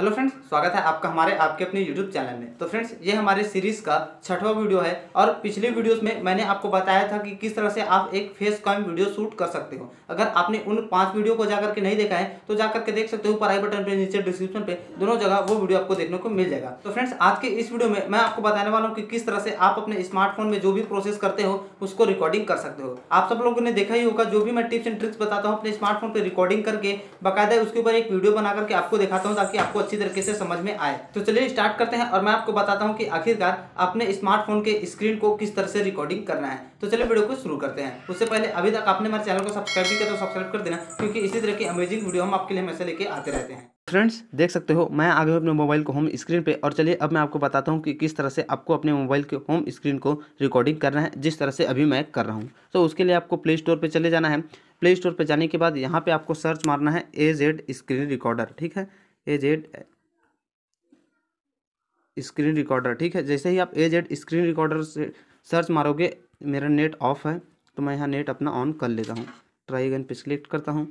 hello friends स्वागत है आपका हमारे आपके अपने यूट्यूब चैनल में तो फ्रेंड्स ये हमारे सीरीज़ का छठवां वीडियो है और पिछले वीडियोस में मैंने आपको बताया था कि किस तरह से आप एक फेस कैम वीडियो शूट कर सकते हो अगर आपने उन पांच वीडियो को जाकर के नहीं देखा है तो जाकर के देख सकते हो पढ़ाई बटन पर नीचे डिस्क्रिप्शन पे दोनों जगह वो वीडियो आपको देखने को मिल जाएगा तो फ्रेंड्स आज के इस वीडियो में मैं आपको बताने वाला हूँ कि किस तरह से आप अपने स्मार्टफोन में जो भी प्रोसेस करते हो उसको रिकॉर्डिंग कर सकते हो आप सब लोगों ने देखा ही होगा जो भी मैं टिप्स एंड ट्रिक्स बताता हूँ अपने स्मार्टफोन पर रिकॉर्डिंग करके बाकायदा उसके ऊपर एक वीडियो बना करके आपको दिखाता हूँ ताकि आपको अच्छी तरीके से समझ में आए तो चलिए स्टार्ट करते हैं और मैं आपको बताता हूँ कि आखिरकार अपने स्मार्टफोन के स्क्रीन को किस तरह से रिकॉर्डिंग करना है तो चलिए वीडियो को शुरू करते हैं उससे पहले अभी तक आपने हमारे चैनल को सब्सक्राइब किया तो सब्सक्राइब कर देना क्योंकि इसी तरह की अमेजिंग वीडियो हम आपके लिए हमेशा लेके आते रहते हैं फ्रेंड्स देख सकते हो मैं आगे अपने मोबाइल को होम स्क्रीन पे और चलिए अब मैं आपको बताता हूँ कि किस तरह से आपको अपने मोबाइल के होम स्क्रीन को रिकॉर्डिंग करना है जिस तरह से अभी मैं कर रहा हूँ तो उसके लिए आपको प्ले स्टोर पर चले जाना है प्ले स्टोर पर जाने के बाद यहाँ पे आपको सर्च मारना है ए जेड स्क्रीन रिकॉर्डर ठीक है ए जेड स्क्रीन रिकॉर्डर ठीक है जैसे ही आप ए जेड स्क्रीन रिकॉर्डर से सर्च मारोगे मेरा नेट ऑफ है तो मैं यहाँ नेट अपना ऑन कर लेता हूँ ट्राई अगेन पे सिलेक्ट करता हूँ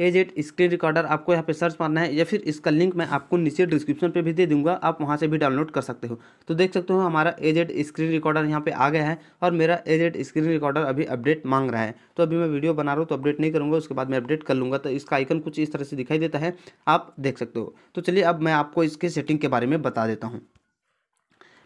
ए जेड स्क्रीन रिकॉर्डर आपको यहाँ पे सर्च मारना है या फिर इसका लिंक मैं आपको नीचे डिस्क्रिप्शन पे भी दे दूंगा आप वहाँ से भी डाउनलोड कर सकते हो तो देख सकते हो हमारा ए जेड स्क्रीन रिकॉर्डर यहाँ पे आ गया है और मेरा ए जेड स्क्रीन रिकॉर्डर अभी अपडेट मांग रहा है तो अभी मैं वीडियो बना रहा हूँ तो अपडेट नहीं करूँगा उसके बाद मैं अपडेट कर लूँगा तो इसका आइकन कुछ इस तरह से दिखाई देता है आप देख सकते हो तो चलिए अब मैं आपको इसके सेटिंग के बारे में बता देता हूँ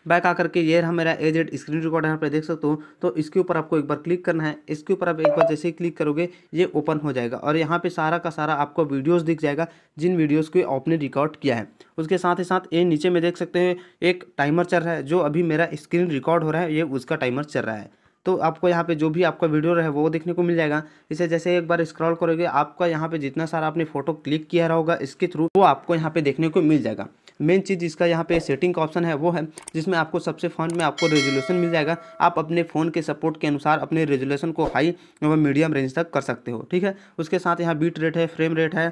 बैक आकर के ये रहा मेरा एजेड स्क्रीन रिकॉर्ड यहाँ पर देख सकते हो तो इसके ऊपर आपको एक बार क्लिक करना है इसके ऊपर आप एक बार जैसे ही क्लिक करोगे ये ओपन हो जाएगा और यहाँ पे सारा का सारा आपको वीडियोस दिख जाएगा जिन वीडियोस को आपने रिकॉर्ड किया है उसके साथ ही साथ ये नीचे में देख सकते हैं एक टाइमर चल रहा है जो अभी मेरा स्क्रीन रिकॉर्ड हो रहा है ये उसका टाइमर चल रहा है तो आपको यहाँ पे जो भी आपका वीडियो रहे वो देखने को मिल जाएगा इसे जैसे एक बार स्क्रॉल करोगे आपका यहाँ पे जितना सारा आपने फोटो क्लिक किया रहा होगा इसके थ्रू वो आपको यहाँ पे देखने को मिल जाएगा मेन चीज़ इसका यहाँ पे सेटिंग का ऑप्शन है वो है जिसमें आपको सबसे फॉन्ट में आपको रेजोल्यूशन मिल जाएगा आप अपने फ़ोन के सपोर्ट के अनुसार अपने रेजोल्यूशन को हाई एवं मीडियम रेंज तक कर सकते हो ठीक है उसके साथ यहाँ बीट रेट है फ्रेम रेट है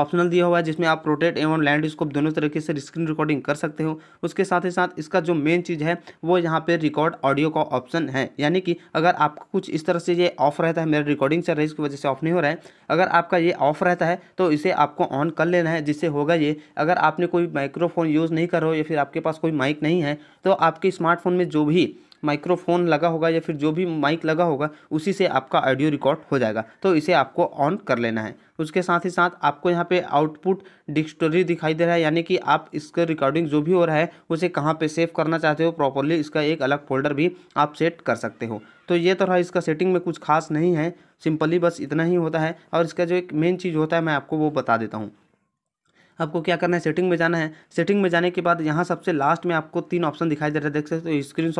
ऑप्शनल दिया हुआ है जिसमें आप रोटेट एवं लैंडस्कोप दोनों तरीके से स्क्रीन रिकॉर्डिंग कर सकते हो उसके साथ ही साथ इसका जो मेन चीज़ है वो यहाँ पर रिकॉर्ड ऑडियो का ऑप्शन है यानी कि अगर आपको कुछ इस तरह से ये ऑफ रहता है मेरा रिकॉर्डिंग चल रही है इसकी वजह से ऑफ नहीं हो रहा है अगर आपका ये ऑफ रहता है तो इसे आपको ऑन कर लेना है जिससे होगा ये अगर आपने कोई माइक्रोफोन यूज़ नहीं करो या फिर आपके पास कोई माइक नहीं है तो आपके स्मार्टफोन में जो भी माइक्रोफोन लगा होगा या फिर जो भी माइक लगा होगा उसी से आपका ऑडियो रिकॉर्ड हो जाएगा तो इसे आपको ऑन कर लेना है उसके साथ ही साथ आपको यहाँ पे आउटपुट डिक्शनरी दिखाई दे रहा है यानी कि आप इसका रिकॉर्डिंग जो भी हो रहा है उसे कहाँ पे सेव करना चाहते हो प्रॉपरली इसका एक अलग फोल्डर भी आप सेट कर सकते हो तो ये तो रहा इसका सेटिंग में कुछ खास नहीं है सिंपली बस इतना ही होता है और इसका जो एक मेन चीज़ होता है मैं आपको वो बता देता हूँ आपको क्या करना है सेटिंग में जाना है सेटिंग में जाने के बाद यहाँ सबसे लास्ट में आपको तीन ऑप्शन दिखाई दे रहा है देख सकते हो स्क्रीन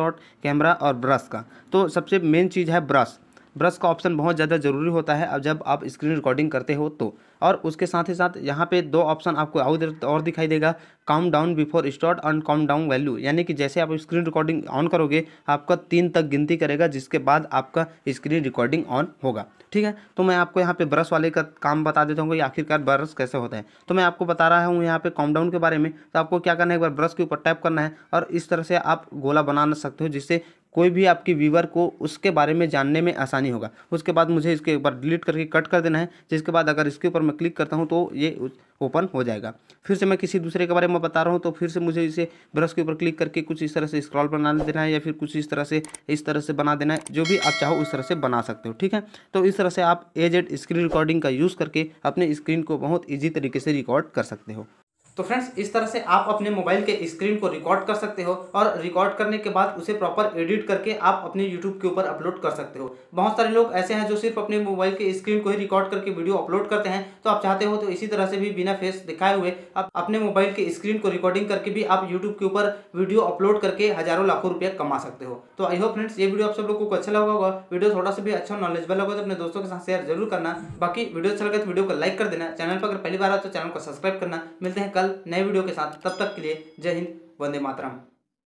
कैमरा और ब्रश का तो सबसे मेन चीज़ है ब्रश ब्रश का ऑप्शन बहुत ज़्यादा ज़रूरी होता है अब जब आप स्क्रीन रिकॉर्डिंग करते हो तो और उसके साथ ही साथ यहाँ पे दो ऑप्शन आपको और दिखाई देगा काउंट डाउन बिफोर स्टार्ट और काउंट डाउन वैल्यू यानी कि जैसे आप स्क्रीन रिकॉर्डिंग ऑन करोगे आपका तीन तक गिनती करेगा जिसके बाद आपका स्क्रीन रिकॉर्डिंग ऑन होगा ठीक है तो मैं आपको यहाँ पे ब्रश वाले का काम बता देता हूँ कि आखिरकार ब्रश कैसे होता है तो मैं आपको बता रहा हूँ यहाँ पे काउंट डाउन के बारे में तो आपको क्या करना है एक बार ब्रश के ऊपर टैप करना है और इस तरह से आप गोला बना सकते हो जिससे कोई भी आपकी व्यूवर को उसके बारे में जानने में आसानी होगा उसके बाद मुझे इसके एक बार डिलीट करके कट कर देना है जिसके बाद अगर इसके ऊपर मैं क्लिक करता हूँ तो ये ओपन हो जाएगा फिर से मैं किसी दूसरे के बारे में बता रहा हूँ तो फिर से मुझे इसे ब्रश के ऊपर क्लिक करके कुछ इस तरह से स्क्रॉल बना देना है या फिर कुछ इस तरह से इस तरह से बना देना है जो भी आप चाहो उस तरह से बना सकते हो ठीक है तो इस तरह से आप एजेड स्क्रीन रिकॉर्डिंग का यूज़ करके अपने स्क्रीन को बहुत ईजी तरीके से रिकॉर्ड कर सकते हो तो फ्रेंड्स इस तरह से आप अपने मोबाइल के स्क्रीन को रिकॉर्ड कर सकते हो और रिकॉर्ड करने के बाद उसे प्रॉपर एडिट करके आप अपने यूट्यूब के ऊपर अपलोड कर सकते हो बहुत सारे लोग ऐसे हैं जो सिर्फ अपने मोबाइल के स्क्रीन को ही रिकॉर्ड करके वीडियो अपलोड करते हैं तो आप चाहते हो तो इसी तरह से भी बिना फेस दिखाए हुए आप अपने मोबाइल के स्क्रीन को रिकॉर्डिंग करके भी आप यूट्यूब के ऊपर वीडियो अपलोड करके हजारों लाखों रुपया कमा सकते हो तो आई होप फ्रेंड्स ये वीडियो आप सब लोग को अच्छा लगा होगा वीडियो थोड़ा सा भी अच्छा नॉलेजबल होगा तो अपने दोस्तों के साथ शेयर जरूर करना बाकी वीडियो अच्छा लगे तो वीडियो को लाइक कर देना चैनल पर अगर पहली बार आ तो चैनल को सब्सक्राइब करना मिलते हैं कल नए वीडियो के साथ तब तक के लिए जय हिंद वंदे मातरम